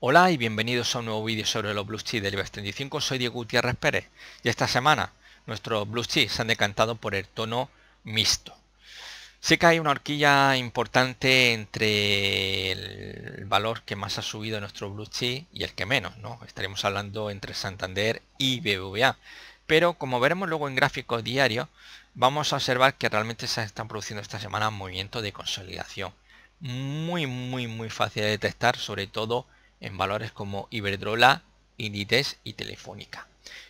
Hola y bienvenidos a un nuevo vídeo sobre los Blue chi del IBEX 35, soy Diego Gutiérrez Pérez y esta semana nuestros Blue chip se han decantado por el tono mixto. Sé que hay una horquilla importante entre el valor que más ha subido nuestro Blue chip y el que menos, ¿no? Estaremos hablando entre Santander y BBVA. Pero como veremos luego en gráficos diarios, vamos a observar que realmente se están produciendo esta semana movimientos de consolidación. Muy, muy, muy fácil de detectar, sobre todo en valores como Iberdrola, Inditex y Telefónica.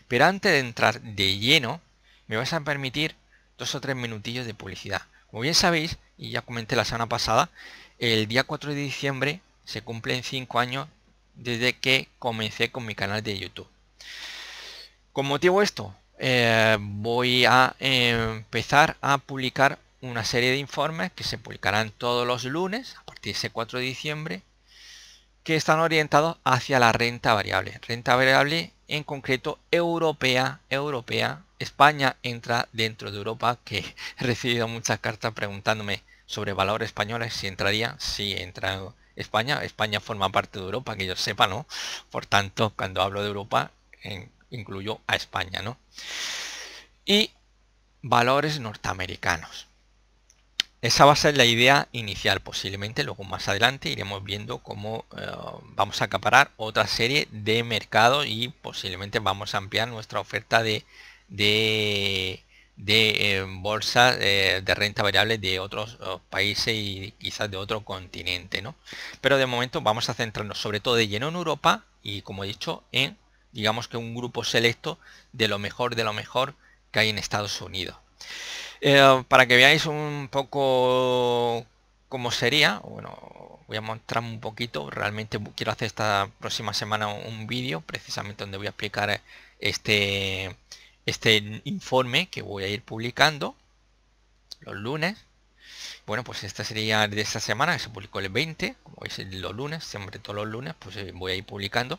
Pero antes de entrar de lleno, me vas a permitir dos o tres minutillos de publicidad. Como bien sabéis, y ya comenté la semana pasada, el día 4 de diciembre se cumplen 5 años desde que comencé con mi canal de YouTube. Con motivo esto, eh, voy a empezar a publicar una serie de informes que se publicarán todos los lunes a partir de ese 4 de diciembre que están orientados hacia la renta variable. Renta variable en concreto europea, europea. España entra dentro de Europa, que he recibido muchas cartas preguntándome sobre valores españoles, si entraría, si entra España. España forma parte de Europa, que yo sepa, ¿no? Por tanto, cuando hablo de Europa, incluyo a España, ¿no? Y valores norteamericanos. Esa va a ser la idea inicial, posiblemente luego más adelante iremos viendo cómo eh, vamos a acaparar otra serie de mercados y posiblemente vamos a ampliar nuestra oferta de, de, de eh, eh, de renta variable de otros países y quizás de otro continente. ¿no? Pero de momento vamos a centrarnos sobre todo de lleno en Europa y como he dicho en digamos que un grupo selecto de lo mejor de lo mejor que hay en Estados Unidos. Eh, para que veáis un poco cómo sería, bueno, voy a mostrar un poquito, realmente quiero hacer esta próxima semana un vídeo precisamente donde voy a explicar eh, este, este informe que voy a ir publicando los lunes. Bueno, pues esta sería de esta semana, que se publicó el 20, como veis los lunes, siempre todos los lunes, pues eh, voy a ir publicando.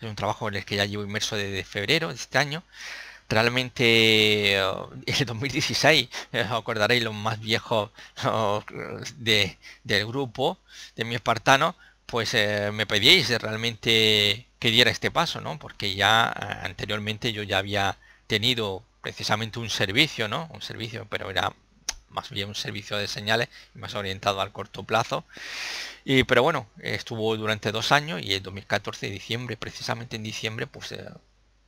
Es un trabajo en el que ya llevo inmerso desde febrero de este año realmente eh, el 2016, acordaréis los más viejos del grupo, de mi espartano, pues eh, me pedíais realmente que diera este paso, ¿no? Porque ya eh, anteriormente yo ya había tenido precisamente un servicio, ¿no? Un servicio, pero era más bien un servicio de señales más orientado al corto plazo y pero bueno estuvo durante dos años y el 2014 diciembre precisamente en diciembre pues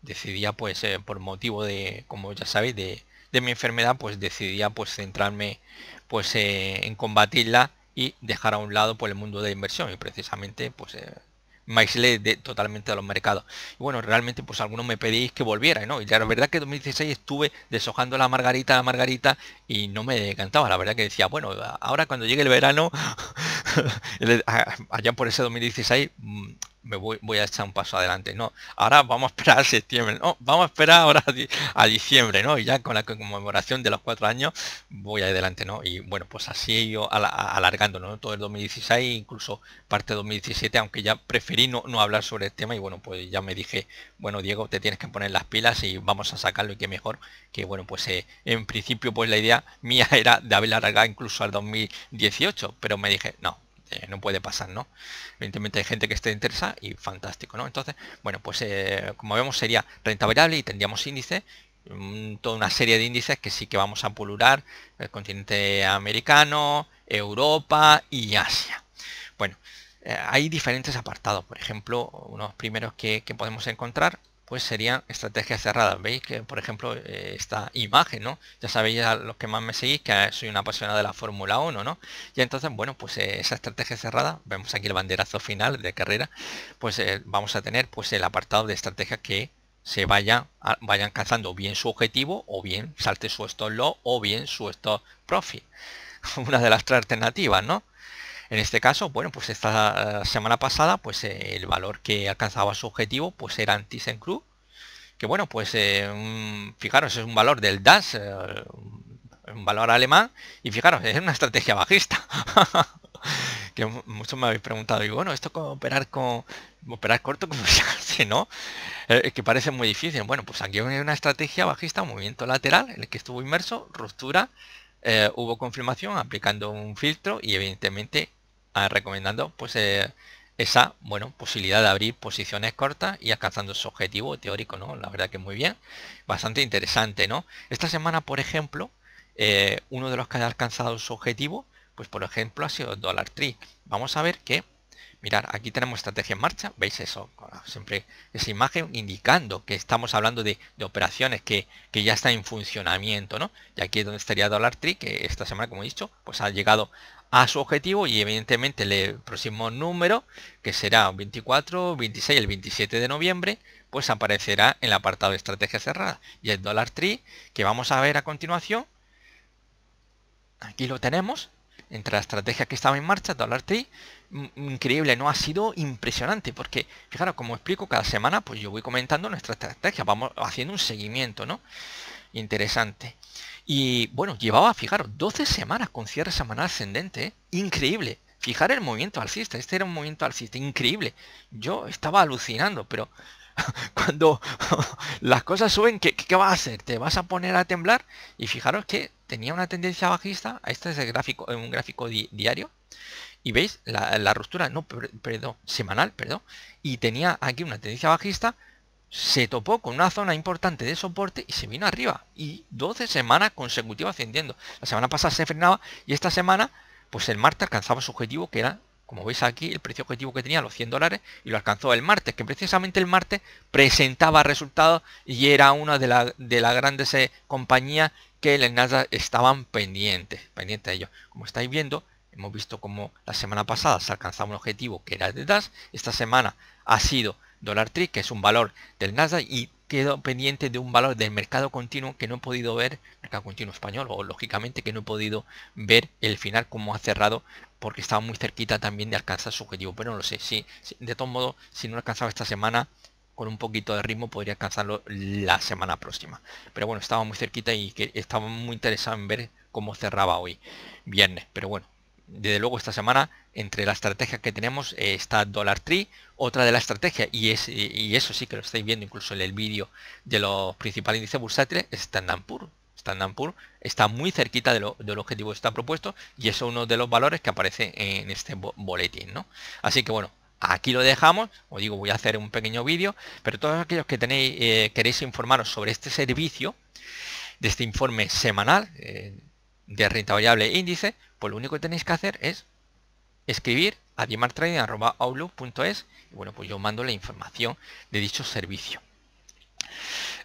decidía pues eh, por motivo de, como ya sabéis, de, mi enfermedad, pues decidía pues centrarme pues eh, en combatirla y dejar a un lado por pues, el mundo de inversión y precisamente pues eh, me de, totalmente a los mercados. Y bueno, realmente pues algunos me pedís que volviera, ¿no? Y la verdad que 2016 estuve deshojando la margarita, la margarita y no me encantaba. La verdad que decía, bueno, ahora cuando llegue el verano, allá por ese 2016 me voy, voy a echar un paso adelante, no, ahora vamos a esperar a septiembre, no, vamos a esperar ahora a diciembre, ¿no? Y ya con la conmemoración de los cuatro años voy adelante, ¿no? Y bueno, pues así yo alargando, ¿no? Todo el 2016, incluso parte de 2017, aunque ya preferí no, hablar sobre el tema y bueno, pues ya me dije, bueno, Diego, te tienes que poner las pilas y vamos a sacarlo y qué mejor, que bueno, pues eh, en principio pues la idea mía era de haberla alargado incluso al 2018, pero me dije, no, eh, no puede pasar, ¿no? Evidentemente hay gente que esté interesada y fantástico, ¿no? Entonces, bueno, pues eh, como vemos sería renta variable y tendríamos índice, mm, toda una serie de índices que sí que vamos a pulular el continente americano, Europa y Asia. Bueno, eh, hay diferentes apartados, por ejemplo, unos primeros que, que podemos encontrar pues serían estrategias cerradas. Veis que, por ejemplo, eh, esta imagen, ¿no? Ya sabéis los que más me seguís que soy una apasionada de la Fórmula 1, ¿no? Y entonces, bueno, pues eh, esa estrategia cerrada, vemos aquí el banderazo final de carrera, pues eh, vamos a tener pues el apartado de estrategias que se vaya vayan cazando bien su objetivo o bien salte su stop low o bien su stop profit. una de las tres alternativas, ¿no? En este caso, bueno, pues esta eh, semana pasada, pues eh, el valor que alcanzaba su objetivo, pues era Club, que bueno, pues eh, fijaros, es un valor del DAS, un valor alemán, y fijaros, es una estrategia bajista. que muchos me habéis preguntado, y bueno, esto como operar con operar corto como se ¿no? que parece muy difícil. Bueno, pues aquí hay una estrategia bajista, movimiento lateral, en el que estuvo inmerso, ruptura, hubo confirmación aplicando un filtro y evidentemente recomendando pues eh, esa bueno posibilidad de abrir posiciones cortas y alcanzando su objetivo teórico no la verdad que muy bien bastante interesante no esta semana por ejemplo eh, uno de los que ha alcanzado su objetivo pues por ejemplo ha sido dólar tree vamos a ver que mirar aquí tenemos estrategia en marcha veis eso siempre esa imagen indicando que estamos hablando de, operaciones que, que, ya está en funcionamiento no y aquí es donde estaría dólar tree que esta semana como he dicho pues ha llegado a su objetivo y evidentemente el próximo número, que será 24, 26, el 27 de noviembre, pues aparecerá en el apartado de estrategia cerrada. Y el dólar tree, que vamos a ver a continuación, aquí lo tenemos, entre la estrategia que estaba en marcha, Dollar Tree, mm, increíble, ¿no? Ha sido impresionante, porque, fijaros, como explico, cada semana, pues yo voy comentando nuestra estrategia, vamos haciendo un seguimiento, ¿no? Interesante. Y bueno, llevaba, fijaros, 12 semanas con cierre semanal ascendente, increíble. Fijar el movimiento alcista, este era un movimiento alcista, increíble. Yo estaba alucinando, pero cuando las cosas suben, ¿qué, ¿qué, vas a hacer? ¿Te vas a poner a temblar? Y fijaros que tenía una tendencia bajista, este es el gráfico, un gráfico diario, y veis la, la ruptura, no, perdón, semanal, perdón, y tenía aquí una tendencia bajista, se topó con una zona importante de soporte y se vino arriba. Y 12 semanas consecutivas ascendiendo. La semana pasada se frenaba y esta semana, pues el martes alcanzaba su objetivo, que era, como veis aquí, el precio objetivo que tenía, los 100 dólares, y lo alcanzó el martes, que precisamente el martes presentaba resultados y era una de, la, de las grandes eh, compañías que en Nasdaq estaban pendientes, pendientes de ellos. Como estáis viendo, hemos visto como la semana pasada se alcanzaba un objetivo que era el de DAS, esta semana ha sido dólar TRI, que es un valor del Nasdaq y quedo pendiente de un valor del mercado continuo que no he podido ver, mercado continuo español, o lógicamente que no he podido ver el final como ha cerrado porque estaba muy cerquita también de alcanzar su objetivo, pero no lo sé, si, de todo modo si no alcanzaba esta semana, con un poquito de ritmo podría alcanzarlo la semana próxima. Pero bueno, estaba muy cerquita y que estaba muy interesado en ver cómo cerraba hoy, viernes. Pero bueno, desde luego esta semana entre la estrategia que tenemos eh, está Dollar Tree, otra de las estrategias y, es, y eso sí que lo estáis viendo incluso en el vídeo de los principales índices bursátiles es Standard Poor's. Standard poor está muy cerquita de lo, del objetivo que está propuesto y es uno de los valores que aparece en este boletín. ¿no? Así que bueno, aquí lo dejamos os digo voy a hacer un pequeño vídeo pero todos aquellos que tenéis eh, queréis informaros sobre este servicio de este informe semanal eh, de renta variable índice pues lo único que tenéis que hacer es escribir a punto y bueno, pues yo mando la información de dicho servicio.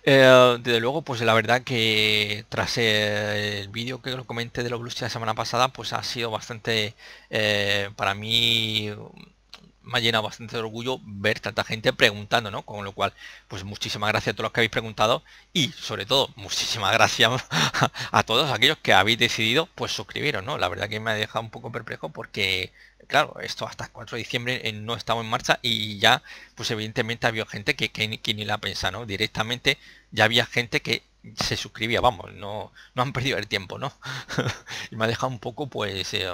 Eh, desde luego, pues la verdad que tras el vídeo que lo comenté de los blues la semana pasada, pues ha sido bastante eh, para mí me ha llenado bastante de orgullo ver tanta gente preguntando, ¿no? Con lo cual, pues muchísimas gracias a todos los que habéis preguntado y sobre todo, muchísimas gracias a todos aquellos que habéis decidido, pues suscribiros, ¿no? La verdad que me ha dejado un poco perplejo porque, claro, esto hasta el 4 de diciembre eh, no estaba en marcha y ya, pues evidentemente había gente que, que, ni la pensa, ¿no? Directamente ya había gente que se suscribía, vamos, no, no han perdido el tiempo, ¿no? y me ha dejado un poco, pues... Eh,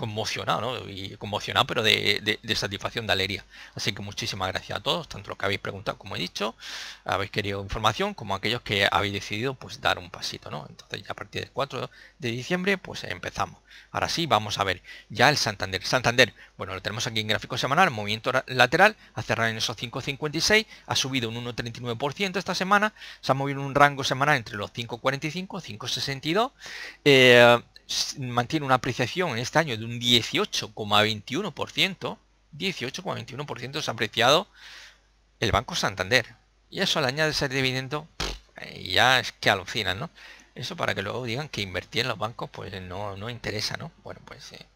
conmocionado, ¿no? Y conmocionado, pero de, satisfacción, de alegría. Así que muchísimas gracias a todos, tanto los que habéis preguntado, como he dicho, habéis querido información, como aquellos que habéis decidido pues dar un pasito, ¿no? Entonces ya a partir del 4 de diciembre, pues empezamos. Ahora sí, vamos a ver ya el Santander. Santander, bueno, lo tenemos aquí en gráfico semanal, movimiento lateral, ha cerrado en esos 5,56, ha subido un 1,39% esta semana, se ha movido un rango semanal entre los 5,45 y 5,62. Eh, mantiene una apreciación en este año de un 18,21%, 18,21% se ha apreciado el Banco Santander. Y eso al añade ese dividendo, eh, ya es que alucinan, Eso para que luego digan que invertir en los bancos pues no, no interesa, ¿no? Bueno, pues eh,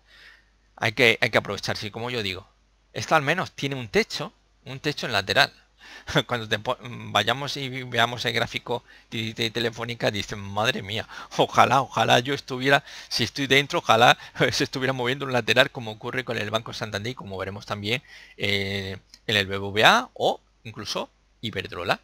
hay, que, hay que aprovechar, como yo digo. esto al menos tiene un techo, un techo en lateral. cuando mm, vayamos y veamos el gráfico de Telefónica, dicen, madre mía, ojalá, ojalá yo estuviera, si estoy dentro, ojalá se estuviera moviendo un lateral como ocurre con el Banco Santander y como veremos también eh, en el BBVA o incluso Iberdrola.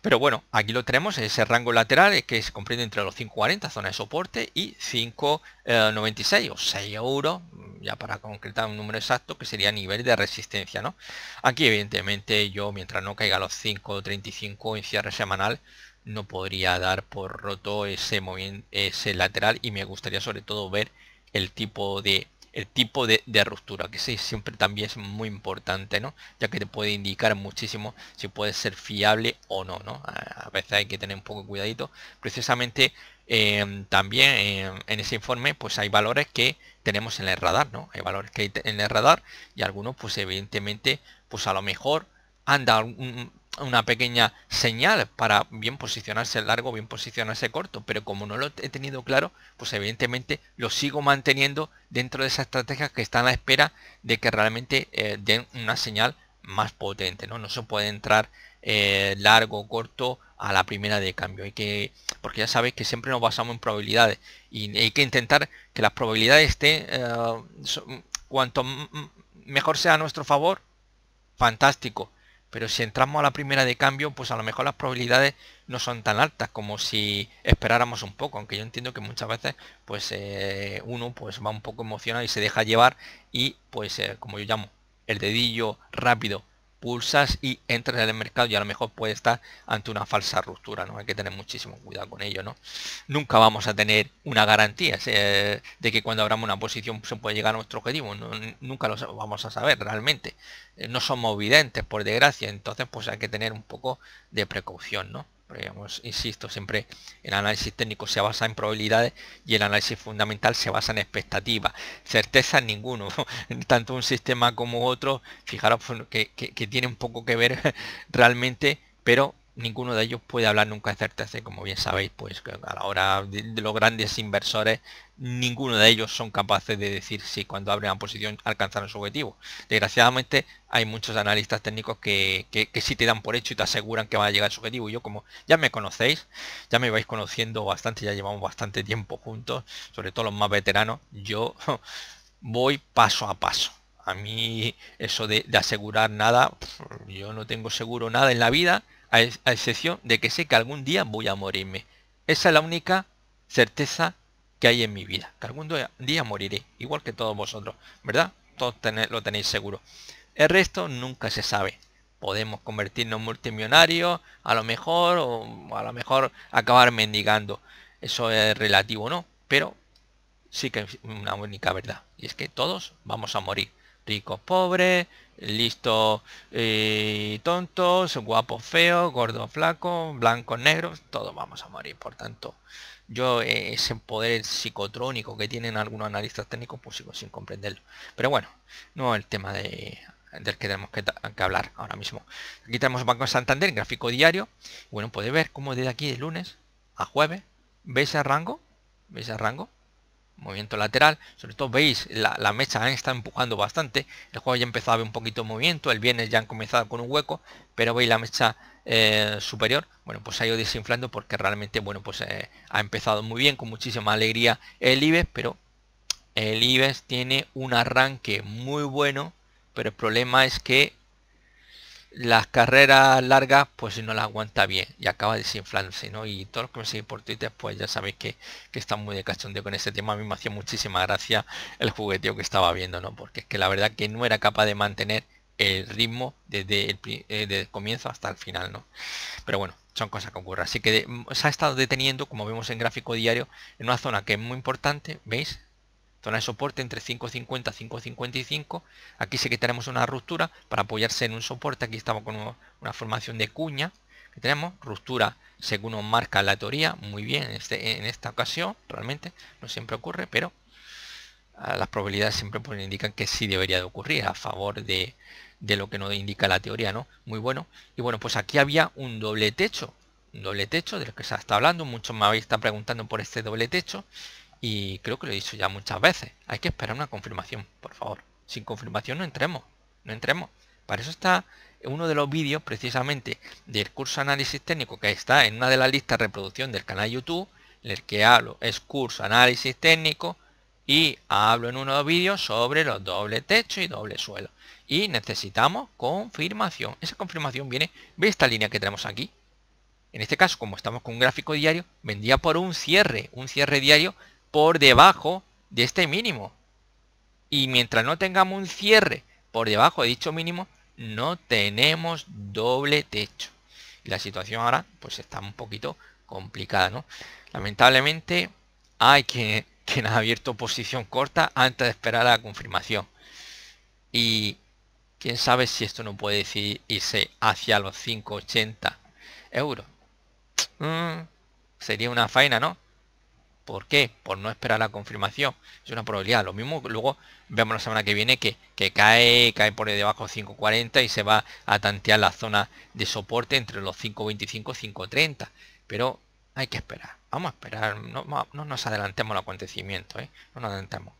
Pero bueno, aquí lo tenemos, ese rango lateral eh, que se comprende entre los 5,40, zona de soporte, y 5,96 eh, o 6 euros, ya para concretar un número exacto, que sería nivel de resistencia, ¿no? Aquí evidentemente yo, mientras no caiga 5 los 35 en cierre semanal, no podría dar por roto ese movimiento, ese lateral y me gustaría sobre todo ver el tipo de el tipo de, ruptura que sí, siempre también es muy importante no ya que te puede indicar muchísimo si puede ser fiable o no no a, veces hay que tener un poco de cuidadito precisamente Em, también em, en ese informe pues hay valores que tenemos en el radar, ¿no? Hay valores que en el radar y algunos pues evidentemente pues a lo mejor anda una pequeña señal para bien posicionarse largo, bien posicionarse corto, pero como no lo he tenido claro, pues evidentemente lo sigo manteniendo dentro de esa estrategia que está a la espera de que realmente eh, den una señal más potente, ¿no? No se puede entrar eh, largo o corto a la primera de cambio. Hay que, porque ya sabéis que siempre nos basamos en probabilidades y hay que intentar que las probabilidades estén, eh, cuanto mejor sea a nuestro favor, fantástico. Pero si entramos a la primera de cambio, pues a lo mejor las probabilidades no son tan altas como si esperáramos un poco. Aunque yo entiendo que muchas veces, pues eh, uno pues va un poco emocionado y se deja llevar y pues como yo llamo, el dedillo rápido pulsas y entras en el mercado y a lo mejor puede estar ante una falsa ruptura, ¿no? Hay que tener muchísimo cuidado con ello, ¿no? Nunca vamos a tener una garantía eh, de que cuando abramos una posición se puede llegar a nuestro objetivo, nunca lo vamos a saber realmente. Eh, no somos videntes, por desgracia, entonces pues hay que tener un poco de precaución, ¿no? insisto, siempre el análisis técnico se basa en probabilidades y el análisis fundamental se basa en expectativas. Certeza, ninguno. Tanto un sistema como otro, fijaros pues, que, que, que tienen poco que ver realmente, pero ninguno de ellos puede hablar nunca de certeza, como bien sabéis, pues a la hora de, los grandes inversores, ninguno de ellos son capaces de decir si cuando abren una posición alcanzan su objetivo. Desgraciadamente hay muchos analistas técnicos que, que, te dan por hecho y te aseguran que va a llegar su objetivo. Yo como ya me conocéis, ya me vais conociendo bastante, ya llevamos bastante tiempo juntos, sobre todo los más veteranos, yo voy paso a paso. A mí eso de asegurar nada, yo no tengo seguro nada en la vida a, excepción de que sé que algún día voy a morirme. Esa es la única certeza que hay en mi vida, que algún día moriré, igual que todos vosotros, ¿verdad? Todos lo tenéis seguro. El resto nunca se sabe. Podemos convertirnos en multimillonarios, a lo mejor, o a lo mejor acabar mendigando. Eso es relativo, ¿no? Pero sí que es una única verdad. Y es que todos vamos a morir. Ricos, pobres, listos, eh, tontos, guapos, feos, gordos, flacos, blancos, negros, todos vamos a morir. Por tanto, yo eh, ese poder psicotrónico que tienen algunos analistas técnicos, pues sigo sin comprenderlo. Pero bueno, no el tema de del que tenemos que, hablar ahora mismo. Aquí tenemos Banco Santander, gráfico diario. Bueno, puede ver cómo desde aquí de lunes a jueves, ¿veis el rango? ¿Veis el rango? movimiento lateral, sobre todo veis la, mecha está empujando bastante, el juego ya empezaba un poquito de movimiento, el viernes ya han comenzado con un hueco, pero veis la mecha eh, superior, bueno pues ha ido desinflando porque realmente bueno pues eh, ha empezado muy bien, con muchísima alegría el IBEX, pero el IBEX tiene un arranque muy bueno, pero el problema es que las carreras largas pues no las aguanta bien y acaba desinflándose ¿no? y todos los que me siguen por Twitter pues ya sabéis que, que están muy de cachondeo con este tema a mí me hacía muchísima gracia el jugueteo que estaba viendo ¿no? porque es que la verdad que no era capaz de mantener el ritmo desde el, eh, comienzo hasta el final ¿no? pero bueno son cosas que ocurren así que se ha estado deteniendo como vemos en gráfico diario en una zona que es muy importante veis zona de soporte entre 5.50 y 5.55. Aquí sí que tenemos una ruptura para apoyarse en un soporte. Aquí estamos con una formación de cuña que tenemos. Ruptura según nos marca la teoría. Muy bien en, este, esta ocasión. Realmente no siempre ocurre, pero ah, las probabilidades siempre pues indican que sí debería de ocurrir a favor de, lo que nos indica la teoría, ¿no? Muy bueno. Y bueno, pues aquí había un doble techo. Un doble techo de que se está hablando. Muchos me habéis estado preguntando por este doble techo. Y creo que lo he dicho ya muchas veces. Hay que esperar una confirmación, por favor. Sin confirmación no entremos. No entremos. Para eso está uno de los vídeos precisamente del curso análisis técnico que está en una de las listas de reproducción del canal YouTube, en el que hablo es curso análisis técnico y hablo en uno de los vídeos sobre los doble techo y doble suelo. Y necesitamos confirmación. Esa confirmación viene de esta línea que tenemos aquí. En este caso, como estamos con un gráfico diario, Vendía por un cierre, un cierre diario por debajo de este mínimo. Y mientras no tengamos un cierre por debajo de dicho mínimo, no tenemos doble techo. Y la situación ahora pues está un poquito complicada, ¿no? Lamentablemente hay que quien ha abierto posición corta antes de esperar a la confirmación. Y quién sabe si esto no puede irse hacia los 5,80 euros. Mm, sería una faena, ¿no? ¿Por qué? Por no esperar la confirmación. Es una probabilidad. Lo mismo luego vemos la semana que viene que, cae, cae por debajo 5.40 y se va a tantear la zona de soporte entre los 5.25 y 5.30. Pero hay que esperar. Vamos a esperar. No, nos adelantemos al acontecimiento. ¿eh? No nos adelantemos.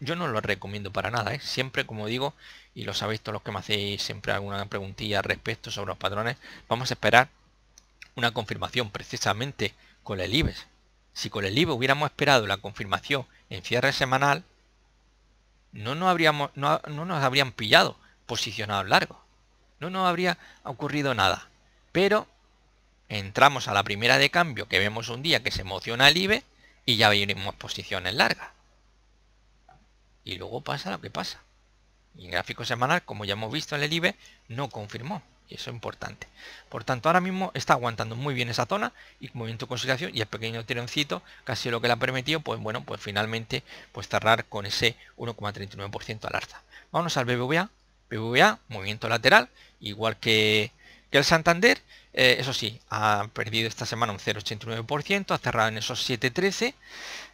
yo no lo recomiendo para nada. ¿eh? Siempre, como digo, y lo sabéis todos los que me hacéis siempre alguna preguntilla al respecto sobre los patrones, vamos a esperar una confirmación precisamente con el IBES. Si con el IBE hubiéramos esperado la confirmación en cierre semanal, no nos, habrían pillado posicionados largos. No nos habría ocurrido nada. Pero entramos a la primera de cambio que vemos un día que se emociona el IBE y ya veremos posiciones largas. Y luego pasa lo que pasa. Y en gráfico semanal, como ya hemos visto en el IBE, no confirmó. Y eso es importante. Por tanto, ahora mismo está aguantando muy bien esa zona y movimiento de consolidación y el pequeño tironcito, casi lo que le ha permitido, pues bueno, pues finalmente pues cerrar con ese 1,39% al alza. vamos al BBVA, BBVA, movimiento lateral, igual que que el Santander, eh, eso sí, ha perdido esta semana un 0,89%, ha cerrado en esos 7,13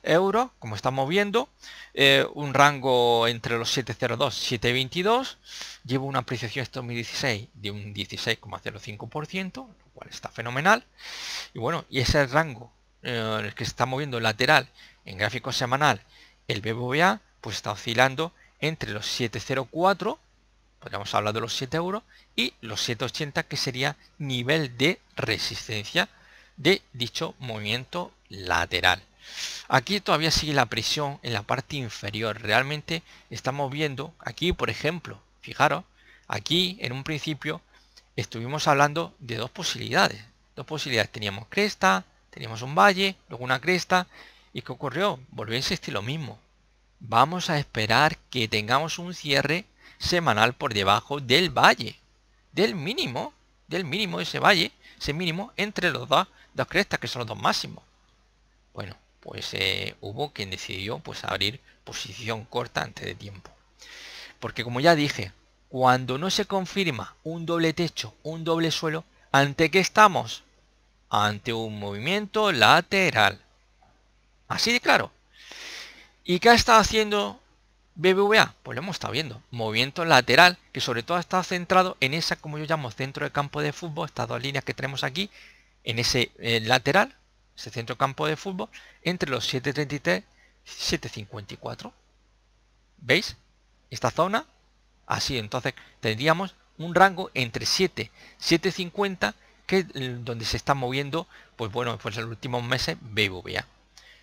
euros, como estamos viendo, eh, un rango entre los 7,02 y 7,22, lleva una apreciación este 2016 de un 16,05%, lo cual está fenomenal, y bueno, y ese rango eh, en el que se está moviendo lateral en gráfico semanal, el BBVA, pues está oscilando entre los 7,04, podríamos hablar de los 7 euros, y los 780 que sería nivel de resistencia de dicho movimiento lateral. Aquí todavía sigue la presión en la parte inferior. Realmente estamos viendo aquí, por ejemplo, fijaros, aquí en un principio estuvimos hablando de dos posibilidades. Dos posibilidades. Teníamos cresta, teníamos un valle, luego una cresta. ¿Y qué ocurrió? Volvió a lo mismo. Vamos a esperar que tengamos un cierre semanal por debajo del valle del mínimo, del mínimo de ese valle, ese mínimo entre los dos, crestas que son los dos máximos. Bueno, pues eh, hubo quien decidió pues abrir posición corta antes de tiempo. Porque como ya dije, cuando no se confirma un doble techo, un doble suelo, ¿ante qué estamos? Ante un movimiento lateral. Así de claro. ¿Y qué ha estado haciendo BBVA, pues lo hemos estado viendo, movimiento lateral, que sobre todo está centrado en esa, como yo llamo, centro de campo de fútbol, estas dos líneas que tenemos aquí, en ese eh, lateral, ese centro de campo de fútbol, entre los 7.33 y 7.54. ¿Veis? Esta zona, así, entonces tendríamos un rango entre 7, 7.50, que es donde se está moviendo, pues bueno, pues en los últimos meses BBVA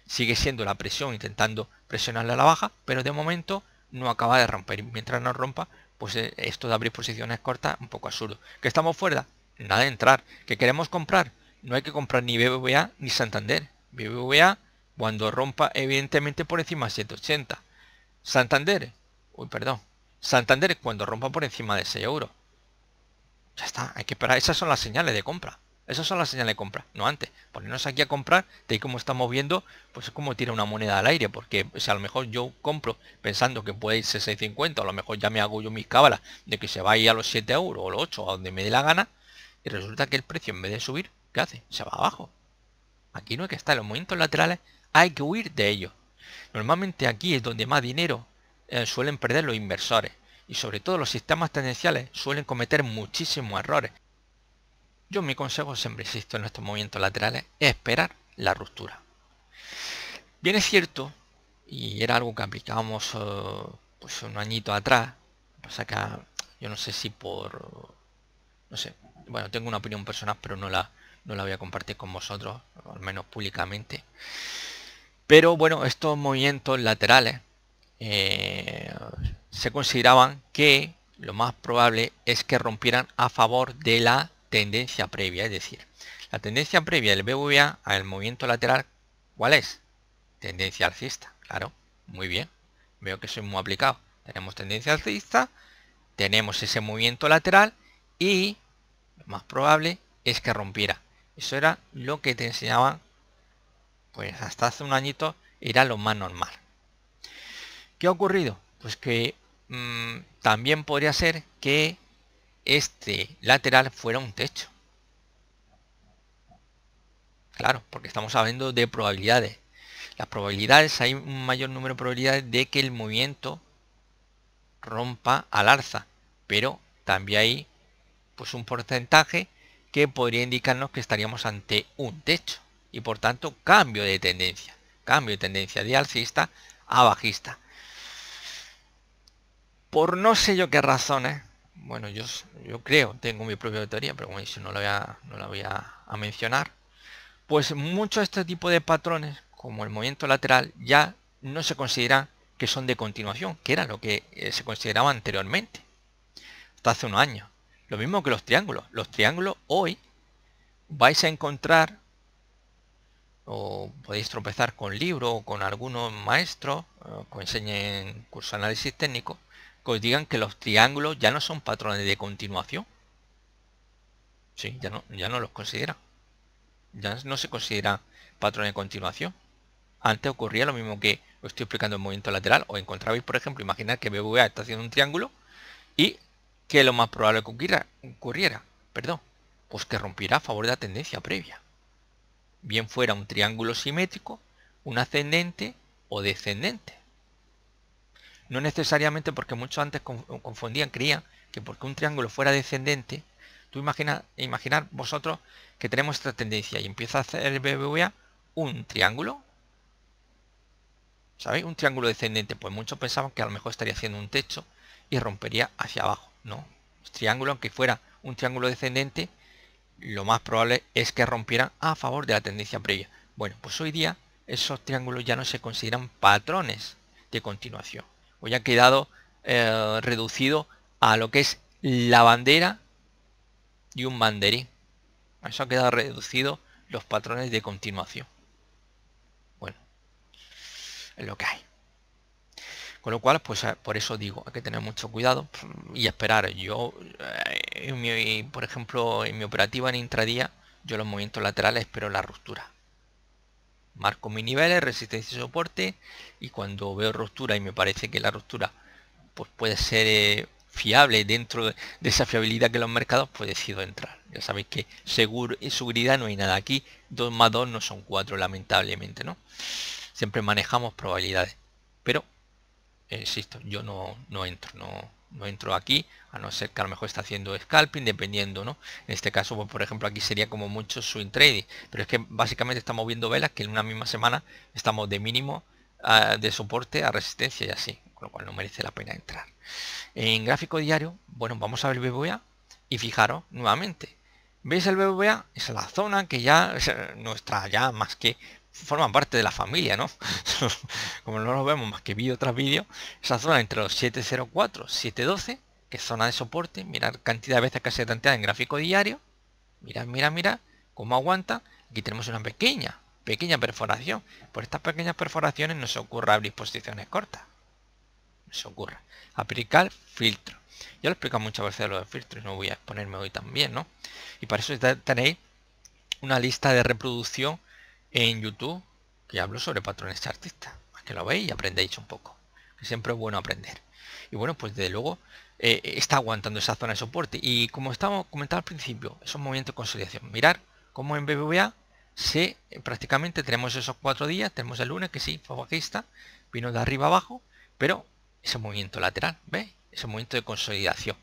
sigue siendo la presión intentando presionarle a la baja, pero de momento no acaba de romper. mientras no rompa, pues eh, esto de abrir posiciones cortas, un poco absurdo. Que estamos fuera, nada de entrar. Que queremos comprar, no hay que comprar ni BBVA ni Santander. BBVA cuando rompa evidentemente por encima de 780. Santander, uy perdón, Santander cuando rompa por encima de 6 euros. Ya está, hay que esperar. Esas son las señales de compra. Esas son las señales de compra, no antes. Ponernos aquí a comprar, de ahí como estamos viendo, pues es como tirar una moneda al aire, porque si a lo mejor yo compro pensando que puede irse 6.50, a lo mejor ya me hago yo mis cábalas de que se va a ir a los 7 euros o los 8, a donde me dé la gana, y resulta que el precio en vez de subir, ¿qué hace? Se va abajo. Aquí no hay que estar, los movimientos laterales hay que huir de ellos. Normalmente aquí es donde más dinero eh, suelen perder los inversores y sobre todo los sistemas tendenciales suelen cometer muchísimos errores yo mi consejo, siempre insisto en estos movimientos laterales, es esperar la ruptura. Bien es cierto, y era algo que aplicábamos eh, pues un añito atrás, pasa que ah, yo no sé si por, no sé, bueno, tengo una opinión personal, pero no la, la voy a compartir con vosotros, al menos públicamente. Pero bueno, estos movimientos laterales eh, se consideraban que lo más probable es que rompieran a favor de la tendencia previa, es decir, la tendencia previa del BVA al movimiento lateral, ¿cuál es? Tendencia alcista, claro, muy bien, veo que soy muy aplicado. Tenemos tendencia alcista, tenemos ese movimiento lateral y lo más probable es que rompiera. Eso era lo que te enseñaban, pues hasta hace un añito era lo más normal. ¿Qué ha ocurrido? Pues que mm, también podría ser que este lateral fuera un techo. Claro, porque estamos hablando de probabilidades. Las probabilidades, hay un mayor número de probabilidades de que el movimiento rompa al alza. Pero también hay pues un porcentaje que podría indicarnos que estaríamos ante un techo. Y por tanto, cambio de tendencia. Cambio de tendencia de alcista a bajista. Por no sé yo qué razones, bueno, yo, creo, tengo mi propia teoría, pero como he no la voy, a, mencionar, pues muchos de este tipo de patrones, como el movimiento lateral, ya no se consideran que son de continuación, que era lo que eh, se consideraba anteriormente, hasta hace unos años. Lo mismo que los triángulos. Los triángulos hoy vais a encontrar o podéis tropezar con libros o con algunos maestros que eh, enseñen curso de análisis técnico que os digan que los triángulos ya no son patrones de continuación. Sí, ya no, ya no los considera. Ya no se considera patrones de continuación. Antes ocurría lo mismo que os estoy explicando el movimiento lateral. o encontrabais, por ejemplo, imaginar que a está haciendo un triángulo y que lo más probable que ocurriera perdón, pues que rompiera a favor de la tendencia previa. Bien fuera un triángulo simétrico, un ascendente o descendente. No necesariamente porque muchos antes confundían, creían que porque un triángulo fuera descendente, tú imagina, imaginar vosotros que tenemos esta tendencia y empieza a hacer el BBVA un triángulo. ¿Sabéis? Un triángulo descendente. Pues muchos pensaban que a lo mejor estaría haciendo un techo y rompería hacia abajo. No. triángulo, aunque fuera un triángulo descendente, lo más probable es que rompieran a favor de la tendencia previa. Bueno, pues hoy día esos triángulos ya no se consideran patrones de continuación. Hoy pues ya ha quedado eh, reducido a lo que es la bandera y un banderín. Eso ha quedado reducido los patrones de continuación. Bueno, es lo que hay. Con lo cual, pues eh, por eso digo, hay que tener mucho cuidado y esperar. Yo, eh, por ejemplo, en mi operativa en intradía, yo los movimientos laterales espero la ruptura marco mis niveles, resistencia y soporte y cuando veo ruptura y me parece que la ruptura pues puede ser eh, fiable dentro de, esa fiabilidad que los mercados pues decido entrar ya sabéis que seguro y eh, seguridad no hay nada aquí 2 más 2 no son 4 lamentablemente no siempre manejamos probabilidades pero eh, insisto yo no, no entro no no entro aquí, a no ser que a lo mejor está haciendo scalping, dependiendo, ¿no? En este caso, pues, por ejemplo, aquí sería como mucho swing trading, pero es que básicamente estamos viendo velas que en una misma semana estamos de mínimo ah, de soporte a resistencia y así, con lo cual no merece la pena entrar. En gráfico diario, bueno, vamos a ver BBVA y fijaros nuevamente, ¿Veis el BBVA? Es la zona que ya, no nuestra ya más que forman parte de la familia, ¿no? Como no lo vemos más que vídeo tras vídeo, esa zona entre los 704 712, que es zona de soporte, mirad cantidad de veces que se tantea en gráfico diario, mirad, mirad, mirad, cómo aguanta, aquí tenemos una pequeña, pequeña perforación, por estas pequeñas perforaciones no se ocurra abrir posiciones cortas, no se ocurra, aplicar filtro, ya lo he explicado muchas veces lo de filtro no voy a exponerme hoy también, ¿no? Y para eso tenéis una lista de reproducción en YouTube que hablo sobre patrones de artista que lo veis y aprendéis un poco. Que siempre es bueno aprender. Y bueno, pues desde luego eh, está aguantando esa zona de soporte. Y como estamos comentando al principio, es un movimiento de consolidación. Mirar cómo en BBVA se eh, prácticamente tenemos esos cuatro días. Tenemos el lunes que sí, fue bajista, vino de arriba abajo, pero ese movimiento lateral, ¿veis? Ese movimiento de consolidación.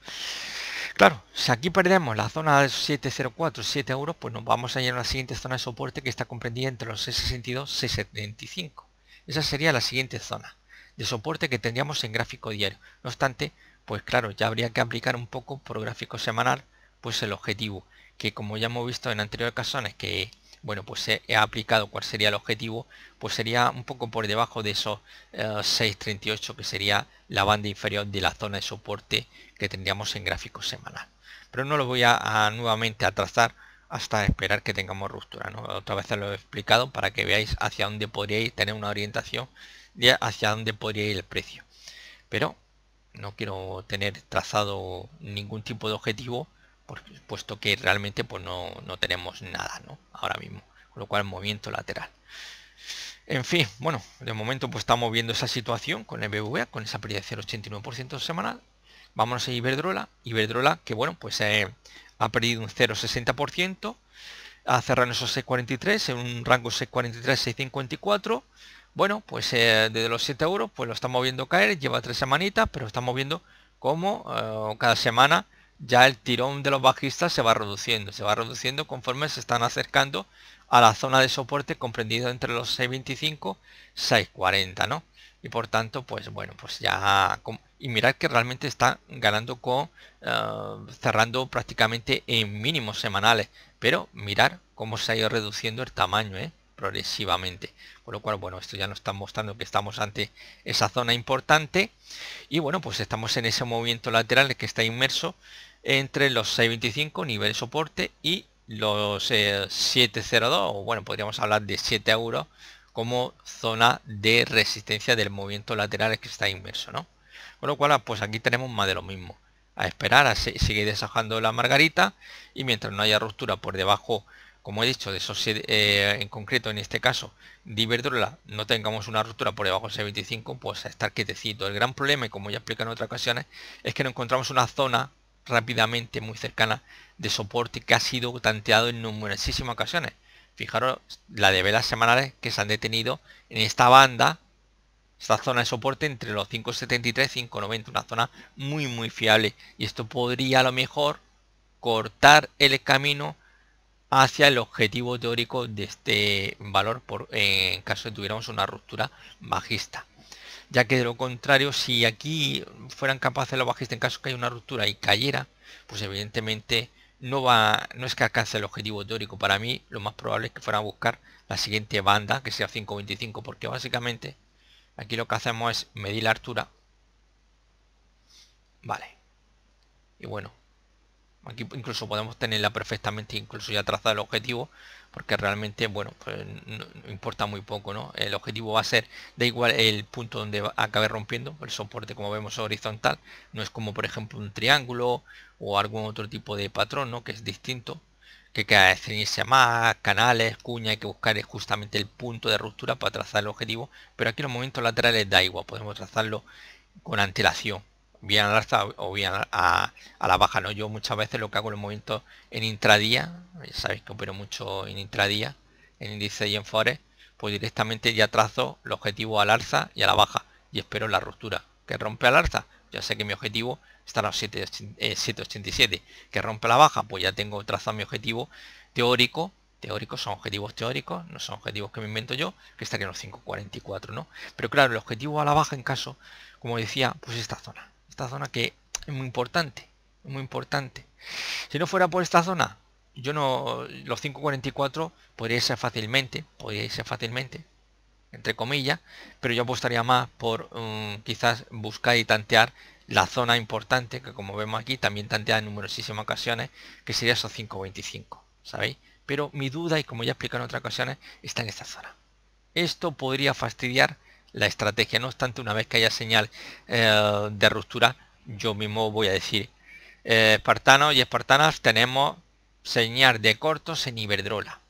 Claro, si aquí perdemos la zona de 704, 7 euros, pues nos vamos a ir a la siguiente zona de soporte que está comprendida entre los 662, 675. Esa sería la siguiente zona de soporte que tendríamos en gráfico diario. No obstante, pues claro, ya habría que aplicar un poco por gráfico semanal, pues el objetivo, que como ya hemos visto en anteriores ocasiones, que bueno, pues he aplicado cuál sería el objetivo, pues sería un poco por debajo de esos 6.38 eh, que sería la banda inferior de la zona de soporte que tendríamos en gráfico semanal. Pero no lo voy a, nuevamente a trazar hasta esperar que tengamos ruptura. Otra vez lo he explicado para que veáis hacia dónde podríais tener una orientación de hacia dónde podría ir el precio. Pero no quiero tener trazado ningún tipo de objetivo puesto que realmente pues no, tenemos nada ahora mismo, con lo cual movimiento lateral. En fin, bueno, de momento pues estamos viendo esa situación con el BBVA, con esa pérdida del 89% semanal. vamos a Iberdrola, Iberdrola que bueno, pues eh, ha perdido un 0,60%, ha cerrado en esos 6,43, en un rango 6,43-6,54. Bueno, pues eh, desde los 7 euros pues lo estamos viendo caer, lleva tres semanitas, pero estamos viendo como eh, cada semana ya el tirón de los bajistas se va reduciendo, se va reduciendo conforme se están acercando a la zona de soporte comprendido entre los 6.25, 6.40, ¿no? Y por tanto, pues bueno, pues ya... Y mirad que realmente está ganando con... Eh, cerrando prácticamente en mínimos semanales. Pero mirar cómo se ha ido reduciendo el tamaño, ¿eh? Progresivamente. Con lo cual, bueno, esto ya nos está mostrando que estamos ante esa zona importante. Y bueno, pues estamos en ese movimiento lateral que está inmerso entre los 625, nivel soporte, y los 702, eh, o bueno, podríamos hablar de 7 euros como zona de resistencia del movimiento lateral que está inmerso, ¿no? Con lo cual, ah, pues aquí tenemos más de lo mismo. A esperar, a seguir desajando la margarita y mientras no haya ruptura por debajo como he dicho, de esos, eh, en concreto en este caso, de no tengamos una ruptura por debajo del 25, pues estar quietecito. El gran problema, y como ya explico en otras ocasiones, es que no encontramos una zona rápidamente muy cercana de soporte que ha sido tanteado en numerosísimas ocasiones. Fijaros la de velas semanales que se han detenido en esta banda, esta zona de soporte entre los 5.73 y 5.90, una zona muy muy fiable. Y esto podría a lo mejor cortar el camino hacia el objetivo teórico de este valor por, eh, en caso de tuviéramos una ruptura bajista ya que de lo contrario si aquí fueran capaces los bajistas en caso que haya una ruptura y cayera pues evidentemente no va no es que alcance el objetivo teórico para mí lo más probable es que fuera a buscar la siguiente banda que sea 525 porque básicamente aquí lo que hacemos es medir la altura vale y bueno Aquí incluso podemos tenerla perfectamente, incluso ya trazado el objetivo, porque realmente, bueno, pues, no, importa muy poco, ¿no? El objetivo va a ser, da igual el punto donde va, acabe rompiendo, el soporte como vemos horizontal, no es como por ejemplo un triángulo o algún otro tipo de patrón, ¿no? Que es distinto, que queda definirse ceñirse más, canales, cuña, hay que buscar justamente el punto de ruptura para trazar el objetivo, pero aquí los momentos laterales da igual, podemos trazarlo con antelación bien alza o bien a, la baja. ¿no? Yo muchas veces lo que hago en el momento en intradía, ya sabéis que opero mucho en intradía, en índice y en forex, pues directamente ya trazo el objetivo al alza y a la baja y espero la ruptura. Que rompe al alza, ya sé que mi objetivo está en los 787. Eh, que rompe a la baja, pues ya tengo trazado mi objetivo teórico. teórico son objetivos teóricos, no son objetivos que me invento yo, que estaría en los 544, ¿no? Pero claro, el objetivo a la baja en caso, como decía, pues esta zona. Esta zona que es muy importante. Muy importante. Si no fuera por esta zona, yo no. Los 5.44 podría ser fácilmente. Podría ser fácilmente. Entre comillas. Pero yo apostaría más por mm, quizás buscar y tantear la zona importante. Que como vemos aquí, también tantea en numerosísimas ocasiones. Que sería esos 5.25. ¿Sabéis? Pero mi duda, y como ya he explicado en otras ocasiones, está en esta zona. Esto podría fastidiar la estrategia. No obstante, una vez que haya señal eh, de ruptura, yo mismo voy a decir, eh, espartanos y espartanas, tenemos señal de cortos en Iberdrola.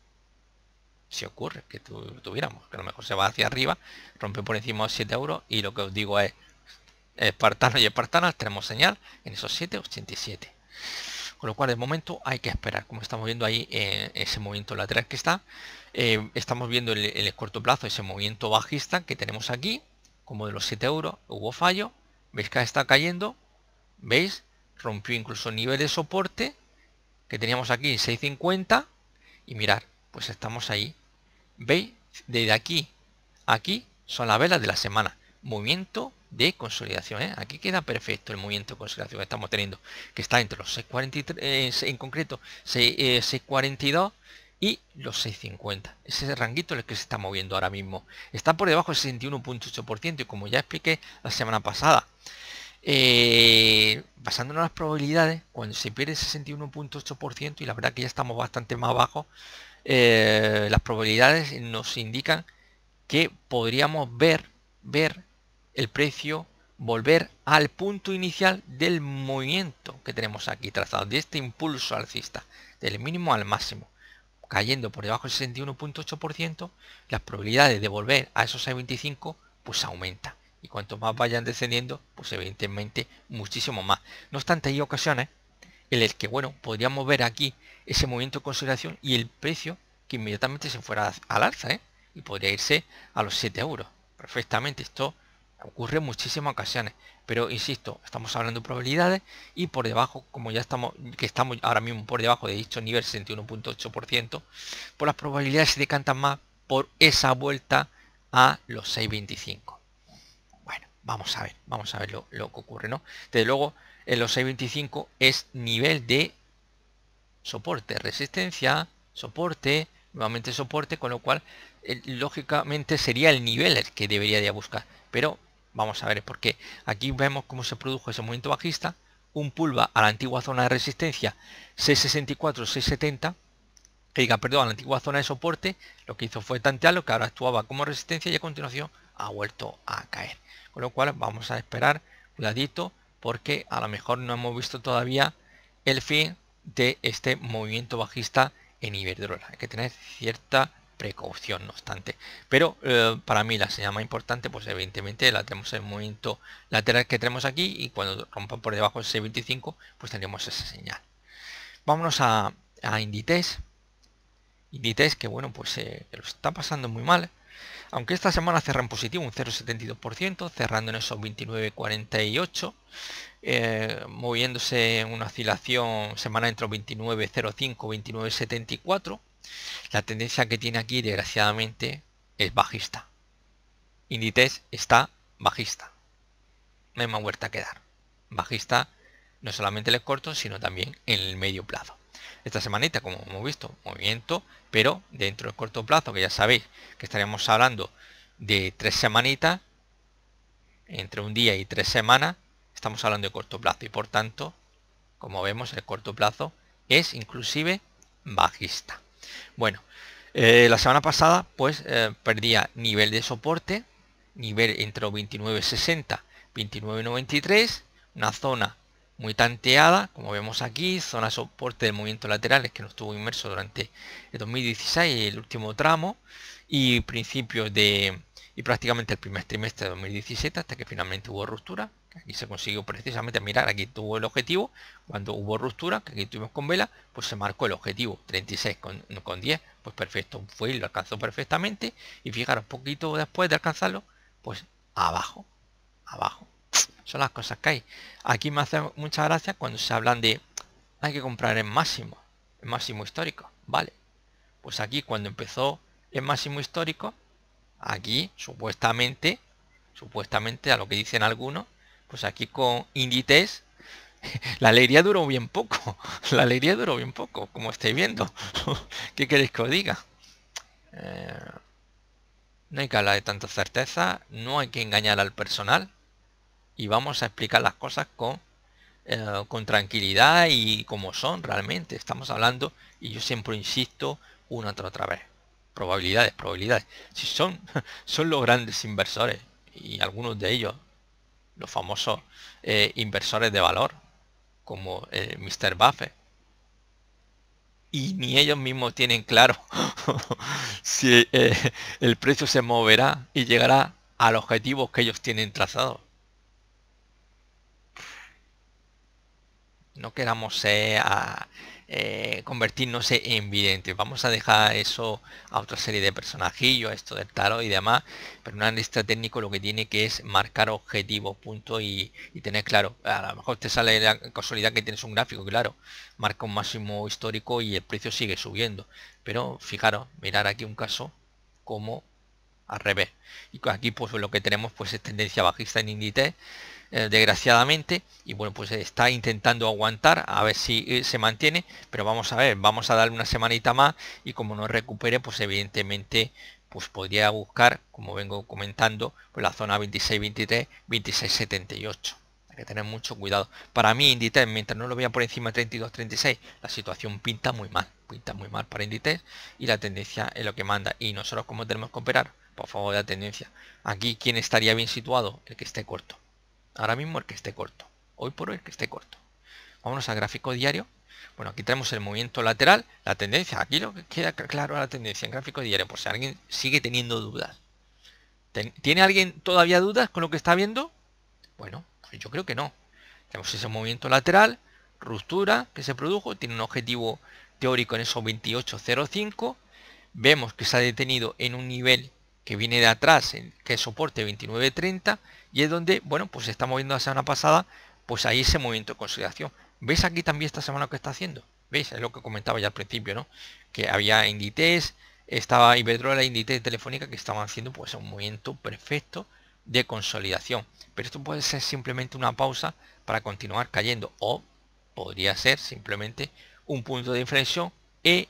Si ocurre que tuviéramos, que a lo mejor se va hacia arriba, rompe por encima de 7 euros y lo que os digo es, espartanos y espartanas, tenemos señal en esos 7,87. Con lo cual de momento hay que esperar, como estamos viendo ahí eh, ese movimiento lateral que está. Eh, estamos viendo el, corto plazo ese movimiento bajista que tenemos aquí, como de los 7 euros, hubo fallo. Veis que está cayendo, veis, rompió incluso el nivel de soporte que teníamos aquí en 6.50 y mirar, pues estamos ahí. ¿Veis? Desde aquí a aquí son las velas de la semana. Movimiento de consolidación. ¿eh? Aquí queda perfecto el movimiento de consolidación que estamos teniendo, que está entre los 6.43, eh, en concreto 6.42 eh, y los 6.50. Ese ranguito es el que se está moviendo ahora mismo. Está por debajo del 61.8% y como ya expliqué la semana pasada, basándonos en las probabilidades, cuando se pierde el 61.8% y la verdad que ya estamos bastante más abajo, las probabilidades nos indican que podríamos ver, ver el precio volver al punto inicial del movimiento que tenemos aquí trazado, de este impulso alcista, del mínimo al máximo, cayendo por debajo del 61.8%, las probabilidades de volver a esos 25 pues aumenta. Y cuanto más vayan descendiendo, pues evidentemente muchísimo más. No obstante, hay ocasiones en las que, bueno, podríamos ver aquí ese movimiento de consideración y el precio que inmediatamente se fuera al alza, ¿eh? Y podría irse a los 7 euros. Perfectamente, esto ocurre muchísimas ocasiones. Pero insisto, estamos hablando de probabilidades y por debajo, como ya estamos, que estamos ahora mismo por debajo de dicho nivel 61.8%, por pues las probabilidades se decantan más por esa vuelta a los 6.25. Bueno, vamos a ver, vamos a ver lo, que ocurre, ¿no? Desde luego, en los 6.25 es nivel de soporte, resistencia, soporte, nuevamente soporte, con lo cual eh, lógicamente sería el nivel que debería de buscar. Pero Vamos a ver porque Aquí vemos cómo se produjo ese movimiento bajista, un pulva a la antigua zona de resistencia 664, 670, que diga, perdón, a la antigua zona de soporte, lo que hizo fue tantearlo, que ahora actuaba como resistencia y a continuación ha vuelto a caer. Con lo cual vamos a esperar, cuidadito, porque a lo mejor no hemos visto todavía el fin de este movimiento bajista en Iberdrola. Hay que tener cierta precaución no obstante pero eh, para mí la señal más importante pues evidentemente la tenemos en el momento lateral que tenemos aquí y cuando rompa por debajo de 25 pues tendríamos esa señal vámonos a, a Inditex Inditex que bueno pues eh, lo está pasando muy mal aunque esta semana cerra en positivo un 0,72% cerrando en esos 29,48 eh, moviéndose en una oscilación semana entre 29,05 29,74 la tendencia que tiene aquí, desgraciadamente, es bajista. Inditex está bajista. No hay más vuelta que dar. Bajista no solamente en el corto, sino también en el medio plazo. Esta semanita, como hemos visto, movimiento, pero dentro del corto plazo, que ya sabéis que estaríamos hablando de tres semanitas, entre un día y tres semanas, estamos hablando de corto plazo y por tanto, como vemos, el corto plazo es inclusive bajista. Bueno, eh, la semana pasada pues eh, perdía nivel de soporte, nivel entre 29.60, 29.93, una zona muy tanteada, como vemos aquí, zona de soporte de movimientos laterales que no estuvo inmerso durante el 2016, el último tramo, y principios de, y prácticamente el primer trimestre de 2017 hasta que finalmente hubo ruptura, Aquí se consiguió precisamente mirar, aquí tuvo el objetivo, cuando hubo ruptura, que aquí tuvimos con vela, pues se marcó el objetivo, 36 con, 10, pues perfecto, fue y lo alcanzó perfectamente, y fijaros, poquito después de alcanzarlo, pues abajo, abajo. Son las cosas que hay. Aquí me hace mucha gracia cuando se hablan de hay que comprar el máximo, El máximo histórico, ¿vale? Pues aquí cuando empezó el máximo histórico, aquí supuestamente, supuestamente a lo que dicen algunos, pues aquí con Inditex, la alegría duró bien poco. La alegría duró bien poco, como estáis viendo. ¿Qué queréis que os diga? Eh, no hay que hablar de tanta certeza, no hay que engañar al personal y vamos a explicar las cosas con, eh, con tranquilidad y como son realmente. Estamos hablando, y yo siempre insisto una otra vez, probabilidades, probabilidades. Si son, son los grandes inversores y algunos de ellos los famosos eh, inversores de valor, como eh, Mr. Buffett. Y ni ellos mismos tienen claro si eh, el precio se moverá y llegará al objetivo que ellos tienen trazado. No queramos ser a ah, eh, convertirnos en videntes Vamos a dejar eso a otra serie de personajillos, esto del tarot y demás. Pero un analista técnico lo que tiene que es marcar objetivos, punto, y, tener claro. A lo mejor te sale la casualidad que tienes un gráfico, claro. Marca un máximo histórico y el precio sigue subiendo. Pero fijaros, mirar aquí un caso como al revés. Y aquí pues lo que tenemos pues es tendencia bajista en índice eh, desgraciadamente, y bueno, pues está intentando aguantar, a ver si eh, se mantiene, pero vamos a ver, vamos a darle una semanita más y como no recupere, pues evidentemente pues podría buscar, como vengo comentando, pues la zona 26-23, 26-78. Hay que tener mucho cuidado. Para mí, Inditex, mientras no lo vea por encima 32-36, la situación pinta muy mal. Pinta muy mal para Inditex y la tendencia es lo que manda. Y nosotros, como tenemos que operar? Por favor, la tendencia. Aquí, ¿quién estaría bien situado? El que esté corto. Ahora mismo el que esté corto. Hoy por hoy el que esté corto. Vámonos al gráfico diario. Bueno, aquí tenemos el movimiento lateral, la tendencia. Aquí lo que queda claro la tendencia en gráfico diario, por si alguien sigue teniendo dudas. ¿Tiene alguien todavía dudas con lo que está viendo? Bueno, pues yo creo que no. Tenemos ese movimiento lateral, ruptura que se produjo, tiene un objetivo teórico en esos 28.05. Vemos que se ha detenido en un nivel que viene de atrás, que soporte 29.30 y es donde, bueno, pues estamos está moviendo la semana pasada, pues ahí ese movimiento de consolidación. ¿Veis aquí también esta semana lo que está haciendo? ¿Veis? Es lo que comentaba ya al principio, ¿no? Que había Inditex, estaba Iberdrola, e Inditex Telefónica que estaban haciendo pues un movimiento perfecto de consolidación. Pero esto puede ser simplemente una pausa para continuar cayendo o podría ser simplemente un punto de inflexión e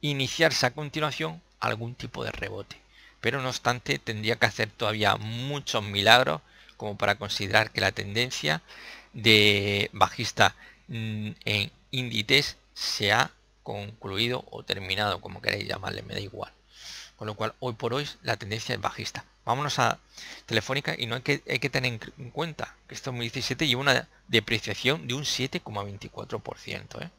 iniciarse a continuación algún tipo de rebote pero no obstante tendría que hacer todavía muchos milagros como para considerar que la tendencia de bajista mm, en índices se ha concluido o terminado, como queréis llamarle, me da igual. Con lo cual, hoy por hoy la tendencia es bajista. Vámonos a Telefónica y no hay que, tener en cuenta que este 2017 lleva una depreciación de un 7,24%.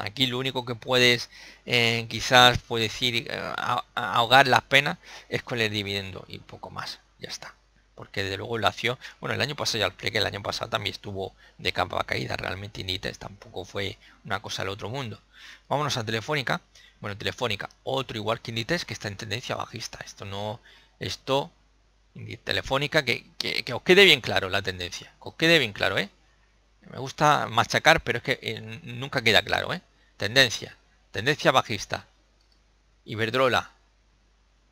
Aquí lo único que puedes eh, quizás eh, ahogar las penas es con el dividendo y poco más. Ya está. Porque desde luego la acción, bueno, el año pasado ya el que el año pasado también estuvo de capa caída realmente inites, tampoco fue una cosa del otro mundo. Vámonos a Telefónica. Bueno, Telefónica, otro igual que Inditex que está en tendencia bajista. Esto no, esto, Telefónica, que, os quede bien claro la tendencia. Que os quede bien claro, ¿eh? Me gusta machacar, pero es que eh, nunca queda claro, ¿eh? Tendencia. Tendencia bajista. Iberdrola.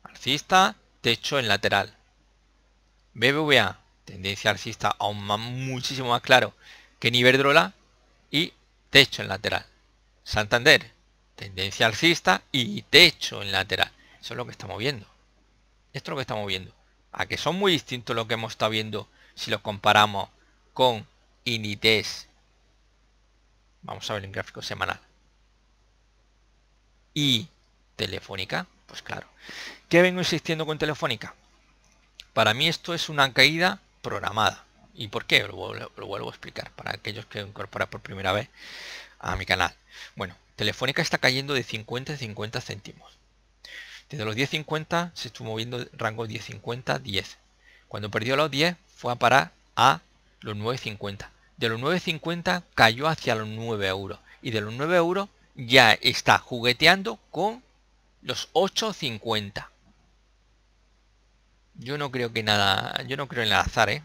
Alcista, techo en lateral. BBVA. Tendencia alcista aún más, muchísimo más claro que en Iberdrola. Y techo en lateral. Santander. Tendencia alcista y techo en lateral. Eso es lo que estamos viendo. Esto es lo que estamos viendo. A que son muy distintos lo que hemos estado viendo si lo comparamos con Inites. Vamos a ver el gráfico semanal y Telefónica, pues claro. ¿Qué vengo insistiendo con Telefónica? Para mí esto es una caída programada. ¿Y por qué? Lo, vuelvo a explicar para aquellos que incorporan por primera vez a mi canal. Bueno, Telefónica está cayendo de 50 a 50 céntimos. Desde los 10.50 se estuvo moviendo rango 10.50, 10. Cuando perdió los 10 fue a parar a los 9.50. De los 9.50 cayó hacia los 9 euros. Y de los 9 euros ya está jugueteando con los 8.50. Yo no creo que nada, yo no creo en el azar, ¿eh?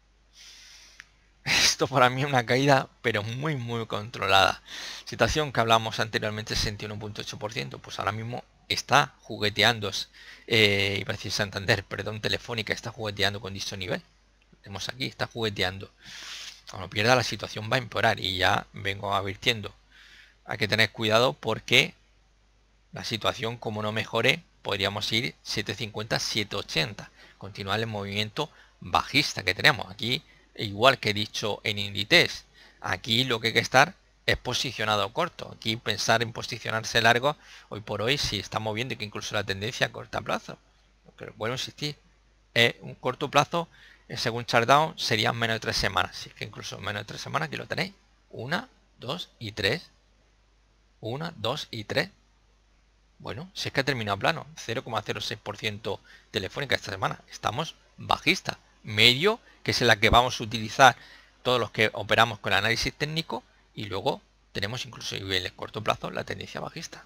Esto para mí es una caída, pero muy, muy controlada. Situación que hablamos anteriormente, 61.8%, pues ahora mismo está jugueteando, Y iba decir Santander, perdón, Telefónica, está jugueteando con dicho nivel. Tenemos aquí, está jugueteando. Cuando pierda la situación va a empeorar y ya vengo advirtiendo hay que tener cuidado porque la situación como no mejore podríamos ir 750 780 continuar el movimiento bajista que tenemos aquí igual que he dicho en Inditex aquí lo que hay que estar es posicionado corto aquí pensar en posicionarse largo hoy por hoy si estamos viendo que incluso la tendencia a corto plazo que vuelvo a insistir es un corto plazo eh, según chartdown serían menos de tres semanas si que incluso menos de tres semanas aquí lo tenéis una dos y tres 1, 2 y 3. Bueno, si es que ha terminado plano, 0,06% telefónica esta semana. Estamos bajista, medio, que es en la que vamos a utilizar todos los que operamos con análisis técnico y luego tenemos incluso en el corto plazo la tendencia bajista.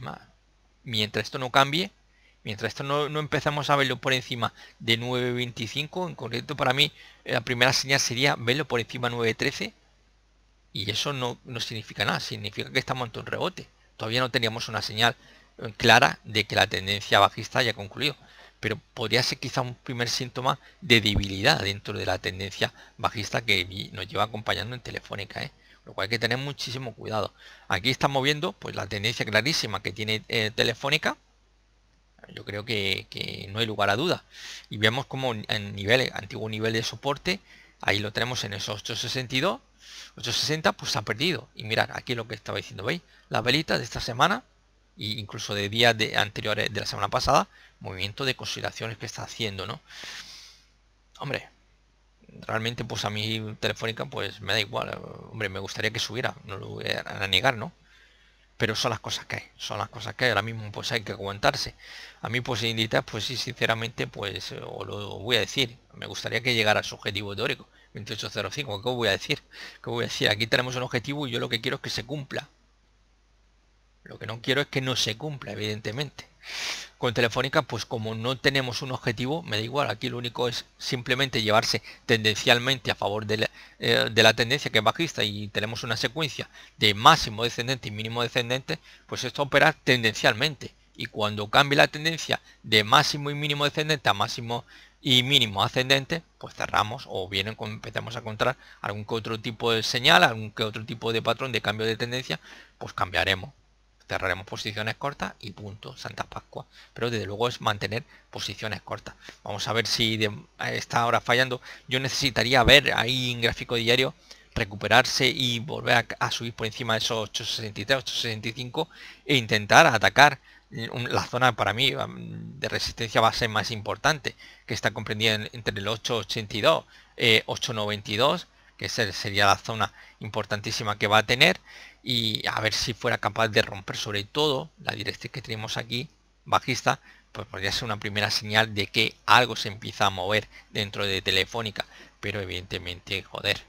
más, Mientras esto no cambie, mientras esto no, no empezamos a verlo por encima de 9.25, en concreto para mí eh, la primera señal sería verlo por encima 9.13 y eso no, no significa nada, significa que estamos ante un rebote. Todavía no teníamos una señal eh, clara de que la tendencia bajista haya concluido, pero podría ser quizá un primer síntoma de debilidad dentro de la tendencia bajista que nos lleva acompañando en Telefónica. ¿eh? lo cual hay que tener muchísimo cuidado. Aquí estamos viendo pues la tendencia clarísima que tiene eh, Telefónica. Yo creo que, no hay lugar a duda. Y vemos como en niveles, antiguo nivel de soporte, ahí lo tenemos en esos 862 860 pues ha perdido. Y mira aquí lo que estaba diciendo, ¿veis? la velita de esta semana e incluso de días de, anteriores de la semana pasada, movimiento de consideraciones que está haciendo, ¿no? Hombre, realmente pues a mí Telefónica pues me da igual. Hombre, me gustaría que subiera, no lo voy a negar, ¿no? pero son las cosas que hay, son las cosas que hay, ahora mismo pues hay que aguantarse. A mí pues indita pues sí, sinceramente pues lo voy a decir, me gustaría que llegara a su objetivo teórico, 2805, ¿qué voy a decir? ¿Qué voy a decir? Aquí tenemos un objetivo y yo lo que quiero es que se cumpla. Lo que no quiero es que no se cumpla, evidentemente. Con Telefónica, pues como no tenemos un objetivo, me da igual. Aquí lo único es simplemente llevarse tendencialmente a favor de la, eh, tendencia que es bajista y tenemos una secuencia de máximo descendente y mínimo descendente, pues esto opera tendencialmente. Y cuando cambie la tendencia de máximo y mínimo descendente a máximo y mínimo ascendente, pues cerramos o bien empezamos a encontrar algún que otro tipo de señal, algún que otro tipo de patrón de cambio de tendencia, pues cambiaremos. Cerraremos posiciones cortas y punto, Santa Pascua. Pero desde luego es mantener posiciones cortas. Vamos a ver si eh, está ahora fallando. Yo necesitaría ver ahí en gráfico diario recuperarse y volver a, a subir por encima de esos 863, 865 e intentar atacar eh, la zona para mí de resistencia va a ser más importante, que está comprendida entre el 882 eh, 892, que sería la zona importantísima que va a tener, y a ver si fuera capaz de romper sobre todo la directriz que tenemos aquí, bajista, pues podría ser una primera señal de que algo se empieza a mover dentro de Telefónica, pero evidentemente, joder,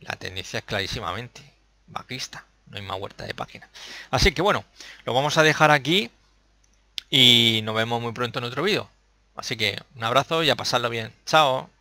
la tendencia es clarísimamente bajista no hay más huerta de página. Así que bueno, lo vamos a dejar aquí y nos vemos muy pronto en otro vídeo. Así que un abrazo y a pasarlo bien. Chao.